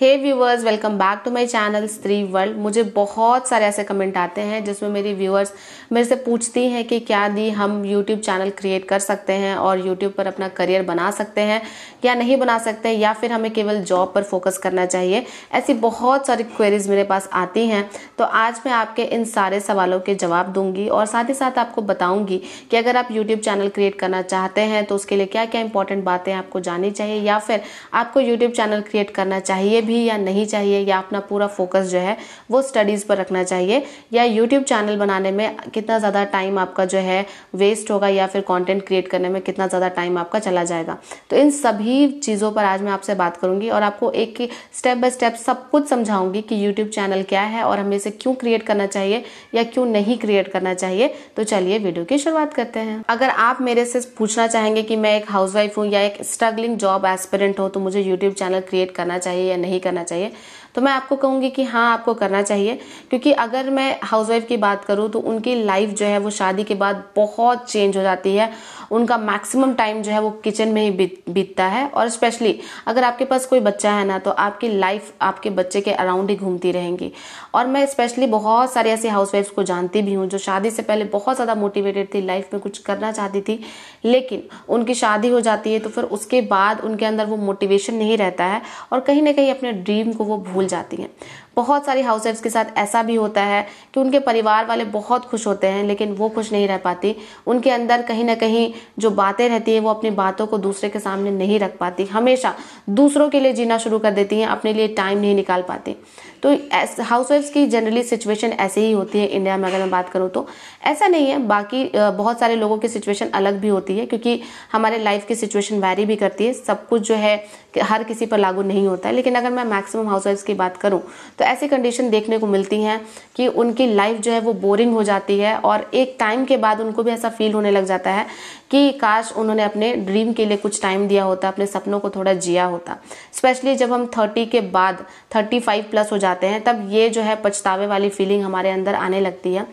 hey viewers welcome back to my channel Stree world मुझे बहुत सारे ऐसे कमेंट आते हैं जिसमें मेरी व्यूअर्स मेरे से पूछती हैं कि क्या दी हम यूट्यूब चैनल क्रिएट कर सकते हैं और यूट्यूब पर अपना करियर बना सकते हैं या नहीं बना सकते या फिर हमें केवल जॉब पर फोकस करना चाहिए ऐसी बहुत सारी क्वेरीज मेरे पास आती हैं तो आज मैं आपके इन सारे सवालों के जवाब दूंगी और साथ ही साथ आपको बताऊंगी कि अगर आप यूट्यूब चैनल क्रिएट करना चाहते हैं तो उसके लिए क्या क्या इंपॉर्टेंट बातें आपको जानी चाहिए या फिर आपको यूट्यूब चैनल क्रिएट करना चाहिए भी भी या नहीं चाहिए या अपना पूरा फोकस जो है वो स्टडीज़ पर रखना चाहिए या यूट्यूब चैनल बनाने में कितना ज़्यादा टाइम आपका जो है वेस्ट होगा या फिर कॉन्टेंट क्रिएट करने में कितना ज़्यादा टाइम आपका चला जाएगा तो इन सभी चीज़ों पर आज मैं आपसे बात करूंगी और आपको एक स्टेप बाय स्टेप सब कुछ समझाऊंगी कि यूट्यूब चैनल क्या है और हमें इसे क्यों क्रिएट करना चाहिए या क्यों नहीं क्रिएट करना चाहिए तो चलिए वीडियो की शुरुआत करते हैं अगर आप मेरे से पूछना चाहेंगे कि मैं एक हाउसवाइफ हूँ या एक स्ट्रगलिंग जॉब एस्पिरेंट हूं तो मुझे यूट्यूब चैनल क्रिएट करना चाहिए या नहीं नहीं करना चाहिए तो मैं आपको कहूँगी कि हाँ आपको करना चाहिए क्योंकि अगर मैं हाउसवाइफ की बात करूँ तो उनकी लाइफ जो है वो शादी के बाद बहुत चेंज हो जाती है उनका मैक्सिमम टाइम जो है वो किचन में ही बीतता है और स्पेशली अगर आपके पास कोई बच्चा है ना तो आपकी लाइफ आपके बच्चे के अराउंड ही घूमती रहेंगी और मैं स्पेशली बहुत सारे ऐसे हाउसवाइफ्स को जानती भी हूँ जो शादी से पहले बहुत ज़्यादा मोटिवेटेड थी लाइफ में कुछ करना चाहती थी लेकिन उनकी शादी हो जाती है तो फिर उसके बाद उनके अंदर वो मोटिवेशन नहीं रहता है और कहीं ना कहीं अपने ड्रीम को वो भूल भूल जाती हैं बहुत सारी हाउस वाइफ्स के साथ ऐसा भी होता है कि उनके परिवार वाले बहुत खुश होते हैं लेकिन वो खुश नहीं रह पाती उनके अंदर कहीं ना कहीं जो बातें रहती है वो अपनी बातों को दूसरे के सामने नहीं रख पाती हमेशा दूसरों के लिए जीना शुरू कर देती हैं अपने लिए टाइम नहीं निकाल पाती तो हाउस वाइफ्स की जनरली सिचुएशन ऐसे ही होती है इंडिया में अगर मैं बात करूँ तो ऐसा नहीं है बाकी बहुत सारे लोगों की सिचुएशन अलग भी होती है क्योंकि हमारे लाइफ की सिचुएशन वैरी भी करती है सब कुछ जो है हर किसी पर लागू नहीं होता है लेकिन अगर मैं मैक्सिमम हाउस वाइफ्स की बात करूँ तो ऐसी कंडीशन देखने को मिलती हैं कि उनकी लाइफ जो है वो बोरिंग हो जाती है और एक टाइम के बाद उनको भी ऐसा फील होने लग जाता है कि काश उन्होंने अपने ड्रीम के लिए कुछ टाइम दिया होता अपने सपनों को थोड़ा जिया होता स्पेशली जब हम थर्टी के बाद थर्टी फाइव प्लस हो जाते जाते हैं तब ये जो है पछतावे वाली फीलिंग हमारे अंदर आने लगती है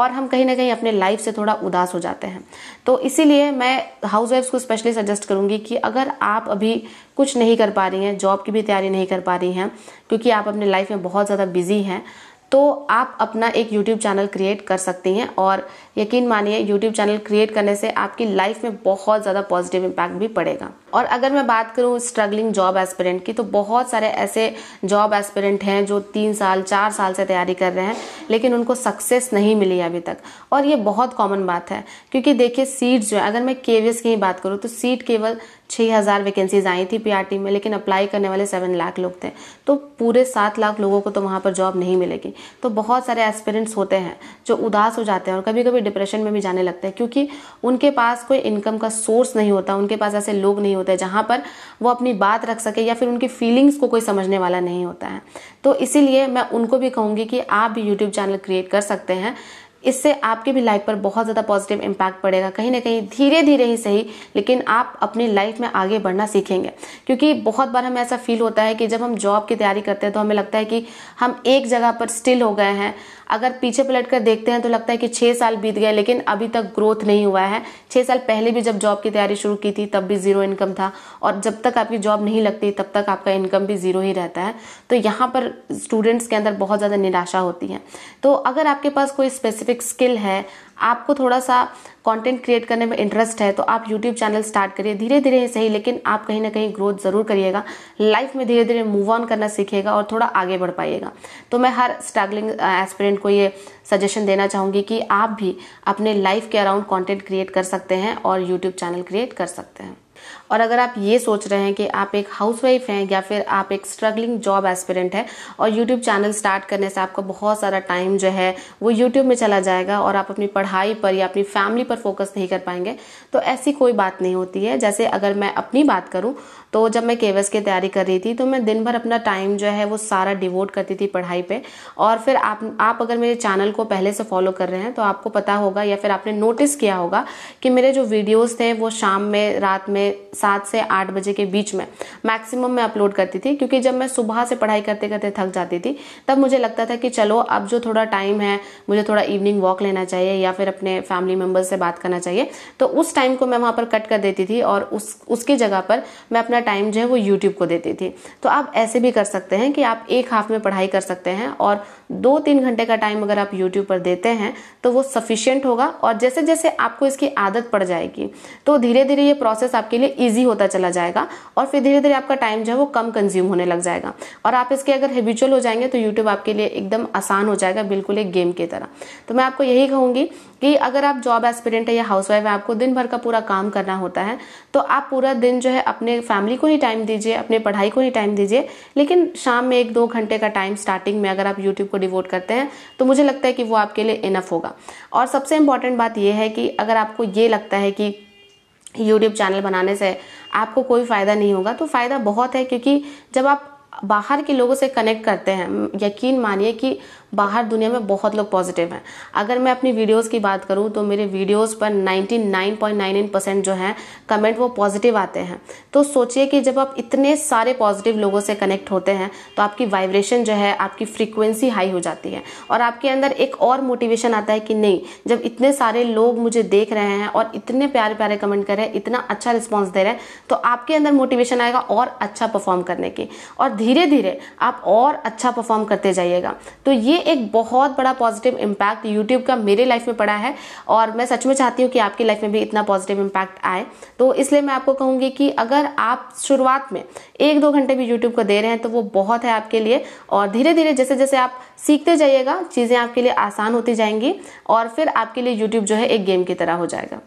और हम कहीं ना कहीं अपने लाइफ से थोड़ा उदास हो जाते हैं तो इसीलिए मैं हाउस वाइफ्स को स्पेशली सजेस्ट करूंगी कि अगर आप अभी कुछ नहीं कर पा रही हैं जॉब की भी तैयारी नहीं कर पा रही हैं क्योंकि आप अपने लाइफ में बहुत ज़्यादा बिजी हैं तो आप अपना एक यूट्यूब चैनल क्रिएट कर सकती हैं और यकीन मानिए यूट्यूब चैनल क्रिएट करने से आपकी लाइफ में बहुत ज़्यादा पॉजिटिव इम्पैक्ट भी पड़ेगा और अगर मैं बात करूँ स्ट्रगलिंग जॉब एस्पिरेंट की तो बहुत सारे ऐसे जॉब एस्पिरेंट हैं जो तीन साल चार साल से तैयारी कर रहे हैं लेकिन उनको सक्सेस नहीं मिली अभी तक और ये बहुत कॉमन बात है क्योंकि देखिए सीट जो है अगर मैं के की ही बात करूँ तो सीट केवल छः हज़ार वैकेंसीज आई थी पीआरटी में लेकिन अप्लाई करने वाले सेवन लाख लोग थे तो पूरे सात लाख लोगों को तो वहाँ पर जॉब नहीं मिलेगी तो बहुत सारे एस्पिरेंट्स होते हैं जो उदास हो जाते हैं और कभी कभी डिप्रेशन में भी जाने लगते हैं क्योंकि उनके पास कोई इनकम का सोर्स नहीं होता उनके पास ऐसे लोग नहीं होते जहाँ पर वो अपनी बात रख सके या फिर उनकी फीलिंग्स को कोई समझने वाला नहीं होता है तो इसीलिए मैं उनको भी कहूँगी कि आप भी यूट्यूब चैनल क्रिएट कर सकते हैं इससे आपके भी लाइफ पर बहुत ज़्यादा पॉजिटिव इम्पैक्ट पड़ेगा कहीं ना कहीं धीरे धीरे ही सही लेकिन आप अपनी लाइफ में आगे बढ़ना सीखेंगे क्योंकि बहुत बार हमें ऐसा फील होता है कि जब हम जॉब की तैयारी करते हैं तो हमें लगता है कि हम एक जगह पर स्टिल हो गए हैं अगर पीछे पलट कर देखते हैं तो लगता है कि छः साल बीत गए लेकिन अभी तक ग्रोथ नहीं हुआ है छः साल पहले भी जब जॉब की तैयारी शुरू की थी तब भी ज़ीरो इनकम था और जब तक आपकी जॉब नहीं लगती तब तक आपका इनकम भी ज़ीरो ही रहता है तो यहाँ पर स्टूडेंट्स के अंदर बहुत ज़्यादा निराशा होती है तो अगर आपके पास कोई स्पेसिफिक स्किल है आपको थोड़ा सा कंटेंट क्रिएट करने में इंटरेस्ट है तो आप यूट्यूब चैनल स्टार्ट करिए धीरे धीरे ही सही लेकिन आप कहीं ना कहीं ग्रोथ ज़रूर करिएगा लाइफ में धीरे धीरे मूव ऑन करना सीखेगा और थोड़ा आगे बढ़ पाइएगा तो मैं हर स्ट्रगलिंग एस्पिरेंट को ये सजेशन देना चाहूँगी कि आप भी अपने लाइफ के अराउंड कॉन्टेंट क्रिएट कर सकते हैं और यूट्यूब चैनल क्रिएट कर सकते हैं और अगर आप ये सोच रहे हैं कि आप एक हाउसवाइफ हैं या फिर आप एक स्ट्रगलिंग जॉब एस्पिरेंट है और यूट्यूब चैनल स्टार्ट करने से आपका बहुत सारा टाइम जो है वो यूट्यूब में चला जाएगा और आप अपनी पढ़ाई पर या अपनी फैमिली पर फोकस नहीं कर पाएंगे तो ऐसी कोई बात नहीं होती है जैसे अगर मैं अपनी बात करूँ तो जब मैं केवस की तैयारी कर रही थी तो मैं दिन भर अपना टाइम जो है वो सारा डिवोट करती थी पढ़ाई पर और फिर आप आप अगर मेरे चैनल को पहले से फॉलो कर रहे हैं तो आपको पता होगा या फिर आपने नोटिस किया होगा कि मेरे जो वीडियोस थे वो शाम में रात में सात से आठ बजे के बीच में मैक्सिमम मैं अपलोड करती थी क्योंकि जब मैं सुबह से पढ़ाई करते करते थक जाती थी तब मुझे लगता था कि चलो अब जो थोड़ा टाइम है मुझे थोड़ा इवनिंग वॉक लेना चाहिए या फिर अपने फैमिली मेम्बर्स से बात करना चाहिए तो उस टाइम को मैं वहाँ पर कट कर देती थी और उस उसकी जगह पर मैं अपना टाइम जो है वो यूट्यूब को देती थी तो आप ऐसे भी कर सकते हैं कि आप एक हाफ में पढ़ाई कर सकते हैं और दो तीन घंटे का टाइम अगर आप यूट्यूब पर देते हैं तो वो सफिशियंट होगा और जैसे जैसे आपको इसकी आदत पड़ जाएगी तो धीरे धीरे ये प्रोसेस आपके लिए ईजी होता चला जाएगा और फिर धीरे धीरे आपका टाइम जो है वो कम कंज्यूम होने लग जाएगा और आप इसके अगर हैबिचुअल हो जाएंगे तो यूट्यूब आपके लिए एकदम आसान हो जाएगा बिल्कुल एक गेम की तरह तो मैं आपको यही कहूँगी कि अगर आप जॉब एस्पिडेंट है या हाउस है आपको दिन भर का पूरा काम करना होता है तो आप पूरा दिन जो है अपने फैमिली को ही टाइम दीजिए अपने पढ़ाई को ही टाइम दीजिए लेकिन शाम में एक दो घंटे का टाइम स्टार्टिंग में अगर आप यूट्यूब को डिवोट करते हैं तो मुझे लगता है कि वो आपके लिए इनफ होगा और सबसे इंपॉर्टेंट बात यह है कि अगर आपको ये लगता है कि यूट्यूब चैनल बनाने से आपको कोई फ़ायदा नहीं होगा तो फ़ायदा बहुत है क्योंकि जब आप बाहर के लोगों से कनेक्ट करते हैं यकीन मानिए कि बाहर दुनिया में बहुत लोग पॉजिटिव हैं अगर मैं अपनी वीडियोस की बात करूं तो मेरे वीडियोस पर 99.99 परसेंट जो है कमेंट वो पॉजिटिव आते हैं तो सोचिए कि जब आप इतने सारे पॉजिटिव लोगों से कनेक्ट होते हैं तो आपकी वाइब्रेशन जो है आपकी फ्रिक्वेंसी हाई हो जाती है और आपके अंदर एक और मोटिवेशन आता है कि नहीं जब इतने सारे लोग मुझे देख रहे हैं और इतने प्यारे प्यारे कमेंट कर रहे हैं इतना अच्छा रिस्पॉन्स दे रहे हैं तो आपके अंदर मोटिवेशन आएगा और अच्छा परफॉर्म करने की और धीरे धीरे आप और अच्छा परफॉर्म करते जाइएगा तो ये एक बहुत बड़ा पॉजिटिव इम्पैक्ट यूट्यूब का मेरे लाइफ में पड़ा है और मैं सच में चाहती हूँ कि आपकी लाइफ में भी इतना पॉजिटिव इम्पैक्ट आए तो इसलिए मैं आपको कहूँगी कि अगर आप शुरुआत में एक दो घंटे भी यूट्यूब को दे रहे हैं तो वो बहुत है आपके लिए और धीरे धीरे जैसे जैसे आप सीखते जाइएगा चीज़ें आपके लिए आसान होती जाएंगी और फिर आपके लिए यूट्यूब जो है एक गेम की तरह हो जाएगा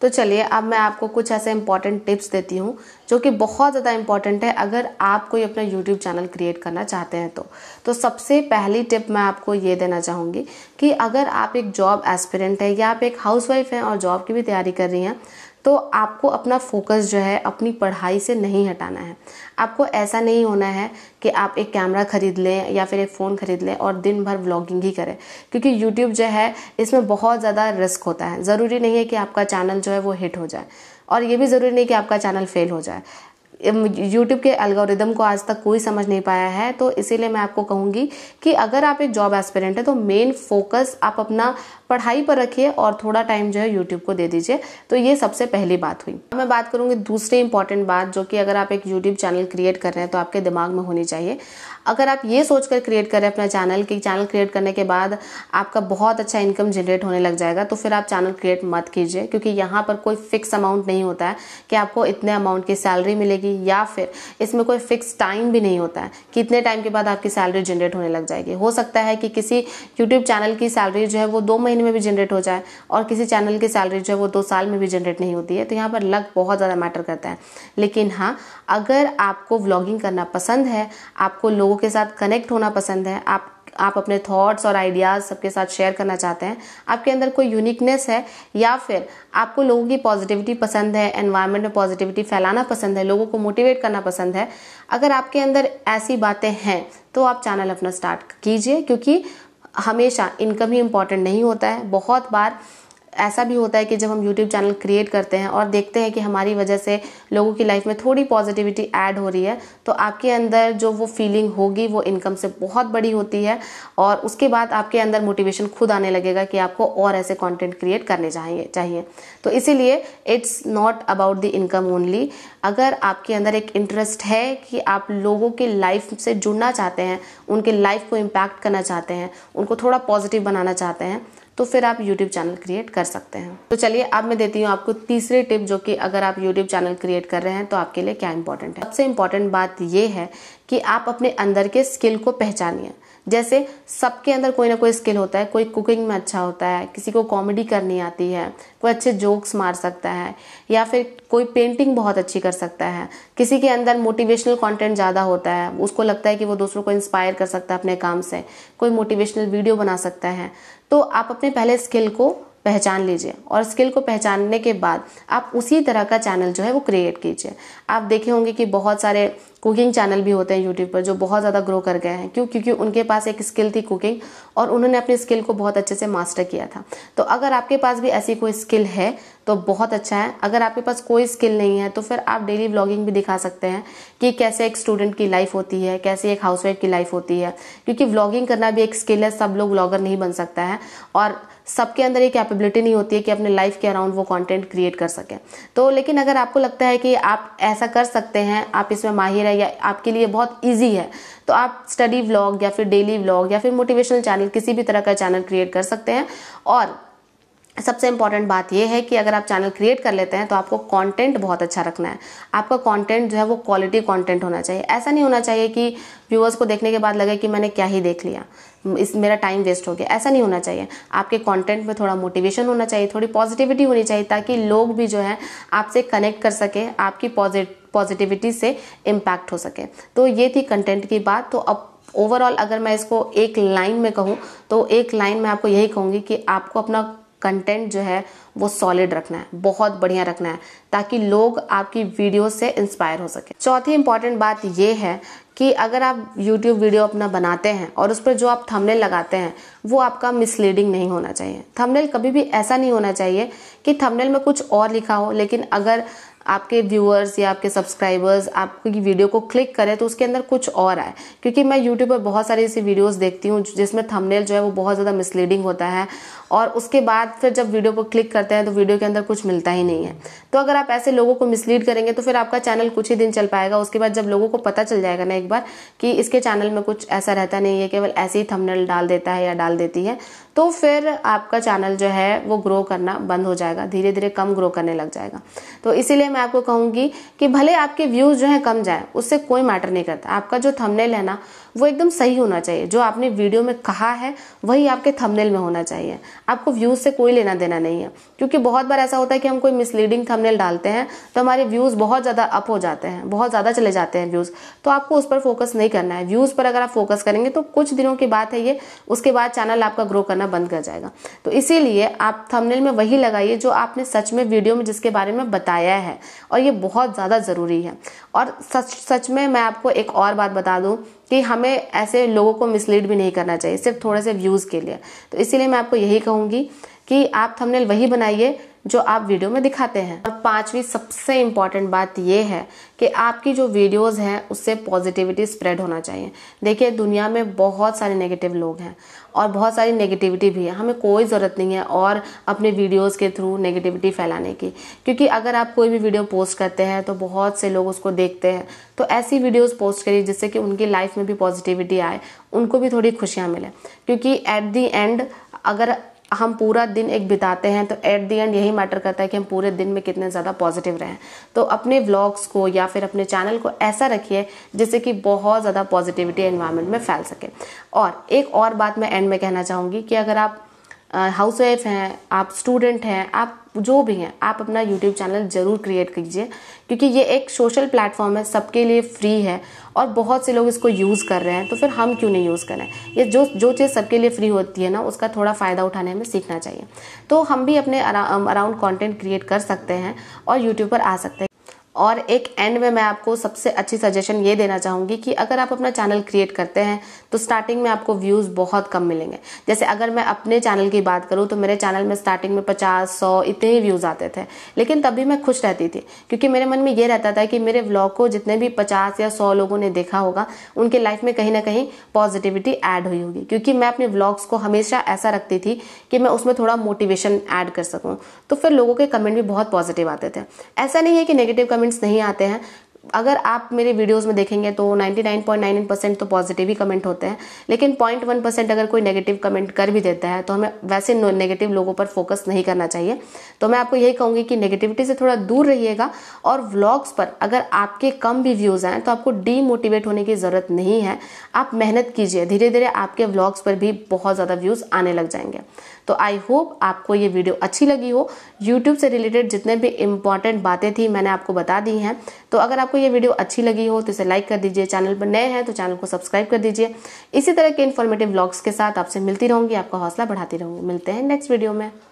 तो चलिए अब मैं आपको कुछ ऐसे इंपॉर्टेंट टिप्स देती हूँ जो कि बहुत ज़्यादा इंपॉर्टेंट है अगर आप कोई अपना यूट्यूब चैनल क्रिएट करना चाहते हैं तो तो सबसे पहली टिप मैं आपको ये देना चाहूँगी कि अगर आप एक जॉब एस्पिरेंट है या आप एक हाउसवाइफ हैं और जॉब की भी तैयारी कर रही हैं तो आपको अपना फोकस जो है अपनी पढ़ाई से नहीं हटाना है आपको ऐसा नहीं होना है कि आप एक कैमरा ख़रीद लें या फिर एक फ़ोन ख़रीद लें और दिन भर व्लॉगिंग ही करें क्योंकि यूट्यूब जो है इसमें बहुत ज़्यादा रिस्क होता है ज़रूरी नहीं है कि आपका चैनल जो है वो हिट हो जाए और ये भी ज़रूरी नहीं कि आपका चैनल फेल हो जाए यूट्यूब के अलगोरिदम को आज तक कोई समझ नहीं पाया है तो इसीलिए मैं आपको कहूँगी कि अगर आप एक जॉब एस्पिरेंट है तो मेन फोकस आप अपना पढ़ाई पर रखिए और थोड़ा टाइम जो है यूट्यूब को दे दीजिए तो ये सबसे पहली बात हुई मैं बात करूंगी दूसरी इंपॉर्टेंट बात जो कि अगर आप एक यूट्यूब चैनल क्रिएट कर रहे हैं तो आपके दिमाग में होनी चाहिए अगर आप ये सोचकर क्रिएट करें अपना चैनल कि चैनल क्रिएट करने के बाद आपका बहुत अच्छा इनकम जनरेट होने लग जाएगा तो फिर आप चैनल क्रिएट मत कीजिए क्योंकि यहाँ पर कोई फिक्स अमाउंट नहीं होता है कि आपको इतने अमाउंट की सैलरी मिलेगी या फिर इसमें कोई फिक्स टाइम भी नहीं होता है कि इतने टाइम के बाद आपकी सैलरी जनरेट होने लग जाएगी हो सकता है कि किसी यूट्यूब चैनल की सैलरी जो है वो दो महीने महीने में भी जनरेट हो जाए और किसी चैनल की सैलरी जो है वो दो साल में भी जनरेट नहीं होती है तो यहाँ पर लक बहुत ज़्यादा मैटर करता है लेकिन हाँ अगर आपको व्लॉगिंग करना पसंद है आपको लोगों के साथ कनेक्ट होना पसंद है आप आप अपने थॉट्स और आइडियाज़ सबके साथ शेयर करना चाहते हैं आपके अंदर कोई यूनिकनेस है या फिर आपको लोगों की पॉजिटिविटी पसंद है एनवायरनमेंट में पॉजिटिविटी फैलाना पसंद है लोगों को मोटिवेट करना पसंद है अगर आपके अंदर ऐसी बातें हैं तो आप चैनल अपना स्टार्ट कीजिए क्योंकि हमेशा इनकम ही इम्पॉर्टेंट नहीं होता है बहुत बार ऐसा भी होता है कि जब हम YouTube चैनल क्रिएट करते हैं और देखते हैं कि हमारी वजह से लोगों की लाइफ में थोड़ी पॉजिटिविटी ऐड हो रही है तो आपके अंदर जो वो फीलिंग होगी वो इनकम से बहुत बड़ी होती है और उसके बाद आपके अंदर मोटिवेशन खुद आने लगेगा कि आपको और ऐसे कॉन्टेंट क्रिएट करने चाहिए चाहिए तो इसीलिए it's not about the income only अगर आपके अंदर एक इंटरेस्ट है कि आप लोगों के लाइफ से जुड़ना चाहते हैं उनके लाइफ को इम्पैक्ट करना चाहते हैं उनको थोड़ा पॉजिटिव बनाना चाहते हैं तो फिर आप यूट्यूब चैनल क्रिएट कर सकते हैं तो चलिए अब मैं देती हूँ आपको तीसरी टिप जो कि अगर आप यूट्यूब चैनल क्रिएट कर रहे हैं तो आपके लिए क्या इंपॉर्टेंट है सबसे इंपॉर्टेंट बात यह है कि आप अपने अंदर के स्किल को पहचानिए जैसे सबके अंदर कोई ना कोई स्किल होता है कोई कुकिंग में अच्छा होता है किसी को कॉमेडी करनी आती है कोई अच्छे जोक्स मार सकता है या फिर कोई पेंटिंग बहुत अच्छी कर सकता है किसी के अंदर मोटिवेशनल कंटेंट ज़्यादा होता है उसको लगता है कि वो दूसरों को इंस्पायर कर सकता है अपने काम से कोई मोटिवेशनल वीडियो बना सकता है तो आप अपने पहले स्किल को पहचान लीजिए और स्किल को पहचानने के बाद आप उसी तरह का चैनल जो है वो क्रिएट कीजिए आप देखे होंगे कि बहुत सारे कुकिंग चैनल भी होते हैं यूट्यूब पर जो बहुत ज़्यादा ग्रो कर गए हैं क्यों क्योंकि उनके पास एक स्किल थी कुकिंग और उन्होंने अपनी स्किल को बहुत अच्छे से मास्टर किया था तो अगर आपके पास भी ऐसी कोई स्किल है तो बहुत अच्छा है अगर आपके पास कोई स्किल नहीं है तो फिर आप डेली व्लॉगिंग भी दिखा सकते हैं कि कैसे एक स्टूडेंट की लाइफ होती है कैसे एक हाउसवाइफ की लाइफ होती है क्योंकि व्लॉगिंग करना भी एक स्किल है सब लोग व्लॉगर नहीं बन सकता है और सबके अंदर ये कैपेबिलिटी नहीं होती है कि अपने लाइफ के अराउंड वो कंटेंट क्रिएट कर सकें तो लेकिन अगर आपको लगता है कि आप ऐसा कर सकते हैं आप इसमें माहिर है या आपके लिए बहुत ईजी है तो आप स्टडी व्लॉग या फिर डेली व्लॉग या फिर मोटिवेशनल चैनल किसी भी तरह का चैनल क्रिएट कर सकते हैं और सबसे इंपॉर्टेंट बात यह है कि अगर आप चैनल क्रिएट कर लेते हैं तो आपको कंटेंट बहुत अच्छा रखना है आपका कंटेंट जो है वो क्वालिटी कंटेंट होना चाहिए ऐसा नहीं होना चाहिए कि व्यूअर्स को देखने के बाद लगे कि मैंने क्या ही देख लिया इस मेरा टाइम वेस्ट हो गया ऐसा नहीं होना चाहिए आपके कंटेंट में थोड़ा मोटिवेशन होना चाहिए थोड़ी पॉजिटिविटी होनी चाहिए ताकि लोग भी जो है आपसे कनेक्ट कर सके आपकी पॉजिटिविटी से इम्पैक्ट हो सके तो ये थी कंटेंट की बात तो अब ओवरऑल अगर मैं इसको एक लाइन में कहूँ तो एक लाइन में आपको यही कहूँगी कि आपको अपना कंटेंट जो है वो सॉलिड रखना है बहुत बढ़िया रखना है ताकि लोग आपकी वीडियो से इंस्पायर हो सके चौथी इंपॉर्टेंट बात ये है कि अगर आप यूट्यूब वीडियो अपना बनाते हैं और उस पर जो आप थंबनेल लगाते हैं वो आपका मिसलीडिंग नहीं होना चाहिए थंबनेल कभी भी ऐसा नहीं होना चाहिए कि थंबनेल में कुछ और लिखा हो लेकिन अगर आपके व्यूअर्स या आपके सब्सक्राइबर्स आपकी वीडियो को क्लिक करें तो उसके अंदर कुछ और आए क्योंकि मैं यूट्यूब पर बहुत सारी ऐसी वीडियोस देखती हूँ जिसमें थंबनेल जो है वो बहुत ज़्यादा मिसलीडिंग होता है और उसके बाद फिर जब वीडियो पर क्लिक करते हैं तो वीडियो के अंदर कुछ मिलता ही नहीं है तो अगर आप ऐसे लोगों को मिसलीड करेंगे तो फिर आपका चैनल कुछ ही दिन चल पाएगा उसके बाद जब लोगों को पता चल जाएगा ना एक बार कि इसके चैनल में कुछ ऐसा रहता नहीं है केवल ऐसे ही थंबनेल डाल देता है या डाल देती है तो फिर आपका चैनल जो है वो ग्रो करना बंद हो जाएगा धीरे धीरे कम ग्रो करने लग जाएगा तो इसीलिए मैं आपको कहूँगी कि भले आपके व्यूज़ जो है कम जाए उससे कोई मैटर नहीं करता आपका जो थंबनेल है ना वो एकदम सही होना चाहिए जो आपने वीडियो में कहा है वही आपके थंबनेल में होना चाहिए आपको व्यूज़ से कोई लेना देना नहीं है क्योंकि बहुत बार ऐसा होता है कि हम कोई मिसलीडिंग थंबनेल डालते हैं तो हमारे व्यूज़ बहुत ज़्यादा अप हो जाते हैं बहुत ज़्यादा चले जाते हैं व्यूज़ तो आपको उस पर फोकस नहीं करना है व्यूज़ पर अगर आप फोकस करेंगे तो कुछ दिनों की बात है ये उसके बाद चैनल आपका ग्रो करना बंद कर जाएगा तो इसीलिए आप थंबनेल में वही लगाइए जो आपने सच में वीडियो में जिसके बारे में बताया है और ये बहुत ज़्यादा ज़रूरी है और सच सच में मैं आपको एक और बात बता दूँ कि हमें ऐसे लोगों को मिसलीड भी नहीं करना चाहिए सिर्फ थोड़े से व्यूज़ के लिए तो इसीलिए मैं आपको यही कहूँगी कि आप थंबनेल वही बनाइए जो आप वीडियो में दिखाते हैं और पांचवी सबसे इम्पॉर्टेंट बात यह है कि आपकी जो वीडियोस हैं उससे पॉजिटिविटी स्प्रेड होना चाहिए देखिए दुनिया में बहुत सारे नेगेटिव लोग हैं और बहुत सारी नेगेटिविटी भी है हमें कोई ज़रूरत नहीं है और अपने वीडियोस के थ्रू नेगेटिविटी फैलाने की क्योंकि अगर आप कोई भी वीडियो पोस्ट करते हैं तो बहुत से लोग उसको देखते हैं तो ऐसी वीडियोस पोस्ट करिए जिससे कि उनकी लाइफ में भी पॉजिटिविटी आए उनको भी थोड़ी खुशियाँ मिले क्योंकि एट दी एंड अगर हम पूरा दिन एक बिताते हैं तो एट दी एंड यही मैटर करता है कि हम पूरे दिन में कितने ज़्यादा पॉजिटिव रहें तो अपने व्लॉग्स को या फिर अपने चैनल को ऐसा रखिए जिससे कि बहुत ज़्यादा पॉजिटिविटी एनवायरनमेंट में फैल सके और एक और बात मैं एंड में कहना चाहूँगी कि अगर आप हाउस वाइफ हैं आप स्टूडेंट हैं आप जो भी हैं आप अपना यूट्यूब चैनल ज़रूर क्रिएट कीजिए क्योंकि ये एक सोशल प्लेटफॉर्म है सबके लिए फ्री है और बहुत से लोग इसको यूज़ कर रहे हैं तो फिर हम क्यों नहीं यूज़ करें ये जो जो चीज़ सबके लिए फ्री होती है ना उसका थोड़ा फ़ायदा उठाने में सीखना चाहिए तो हम भी अपने अराउंड कॉन्टेंट क्रिएट कर सकते हैं और यूट्यूब पर आ सकते हैं और एक एंड में मैं आपको सबसे अच्छी सजेशन ये देना चाहूंगी कि अगर आप अपना चैनल क्रिएट करते हैं तो स्टार्टिंग में आपको व्यूज़ बहुत कम मिलेंगे जैसे अगर मैं अपने चैनल की बात करूँ तो मेरे चैनल में स्टार्टिंग में पचास सौ इतने ही व्यूज़ आते थे लेकिन तभी मैं खुश रहती थी क्योंकि मेरे मन में यह रहता था कि मेरे व्लॉग को जितने भी पचास या सौ लोगों ने देखा होगा उनके लाइफ में कहीं ना कहीं पॉजिटिविटी ऐड हुई होगी क्योंकि मैं अपने व्लॉग्स को हमेशा ऐसा रखती थी कि मैं उसमें थोड़ा मोटिवेशन ऐड कर सकूँ तो फिर लोगों के कमेंट भी बहुत पॉजिटिव आते थे ऐसा नहीं है कि नेगेटिव कमेंट्स नहीं आते हैं अगर आप मेरे वीडियोस में देखेंगे तो 99.99 परसेंट तो पॉजिटिव ही कमेंट होते हैं लेकिन 0.1 परसेंट अगर कोई नेगेटिव कमेंट कर भी देता है तो हमें वैसे नेगेटिव लोगों पर फोकस नहीं करना चाहिए तो मैं आपको यही कहूंगी कि नेगेटिविटी से थोड़ा दूर रहिएगा और व्लॉग्स पर अगर आपके कम भी व्यूज़ आएँ तो आपको डीमोटिवेट होने की ज़रूरत नहीं है आप मेहनत कीजिए धीरे धीरे आपके व्लॉग्स पर भी बहुत ज़्यादा व्यूज़ आने लग जाएंगे तो आई होप आपको ये वीडियो अच्छी लगी हो यूट्यूब से रिलेटेड जितने भी इम्पॉर्टेंट बातें थी मैंने आपको बता दी हैं तो अगर आपको ये वीडियो अच्छी लगी हो तो इसे लाइक कर दीजिए चैनल पर नए हैं तो चैनल को सब्सक्राइब कर दीजिए इसी तरह के इन्फॉर्मेटिव ब्लॉग्स के साथ आपसे मिलती रहूंगी आपका हौसला बढ़ाती रहूंगी मिलते हैं नेक्स्ट वीडियो में